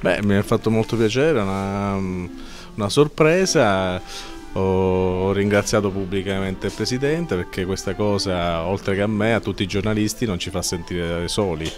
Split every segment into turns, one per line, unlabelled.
Beh, mi ha fatto molto piacere, una, una sorpresa. Ho, ringraziato pubblicamente il Presidente perché questa cosa, oltre che a me, a tutti i giornalisti non ci fa sentire soli.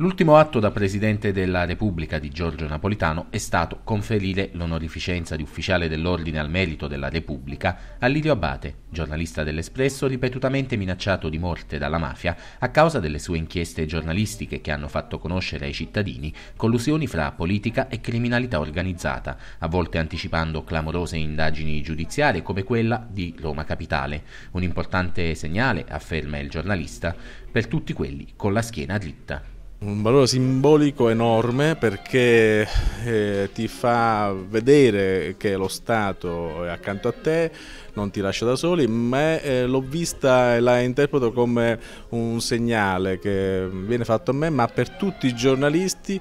L'ultimo
atto da Presidente della Repubblica di Giorgio Napolitano è stato conferire l'onorificenza di ufficiale dell'Ordine al Merito della Repubblica a Lirio Abate, giornalista dell'Espresso ripetutamente minacciato di morte dalla mafia a causa delle sue inchieste giornalistiche che hanno fatto conoscere ai cittadini collusioni fra politica e criminalità organizzata, a volte anticipando clamorose indagini giudiziarie come quella di Roma Capitale. Un importante segnale, afferma il giornalista, per tutti quelli con la schiena dritta
un valore simbolico enorme perché eh, ti fa vedere che lo Stato è accanto a te, non ti lascia da soli, ma eh, l'ho vista e la interpreto come un segnale che viene fatto a me, ma per tutti i giornalisti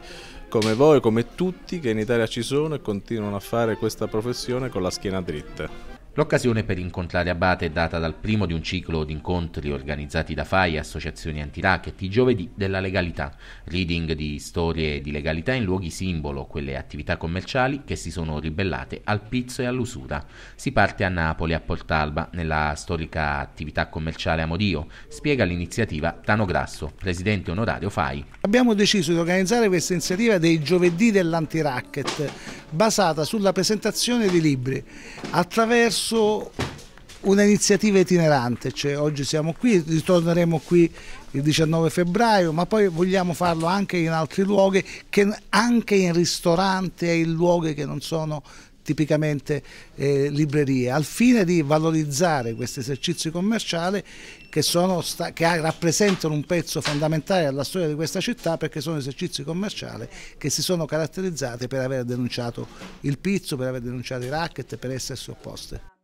come voi, come tutti che in Italia ci sono e continuano a fare questa professione con la schiena dritta.
L'occasione per incontrare Abate è data dal primo di un ciclo di incontri organizzati da FAI e associazioni anti-racket i giovedì della legalità, reading di storie di legalità in luoghi simbolo, quelle attività commerciali che si sono ribellate al pizzo e all'usura. Si parte a Napoli, a Portalba, nella storica attività commerciale Amodio, spiega l'iniziativa Tano Grasso, presidente onorario FAI.
Abbiamo deciso di organizzare questa iniziativa dei giovedì dell'anti-racket basata sulla presentazione di libri attraverso un'iniziativa itinerante, cioè oggi siamo qui, ritorneremo qui il 19 febbraio, ma poi vogliamo farlo anche in altri luoghi, anche in ristoranti e in luoghi che non sono tipicamente eh, librerie, al fine di valorizzare questi esercizi commerciali che, che, rappresentano un pezzo fondamentale alla storia di questa città perché sono esercizi commerciali che si sono caratterizzati per aver denunciato il pizzo, per aver denunciato i racket, per essersi opposte.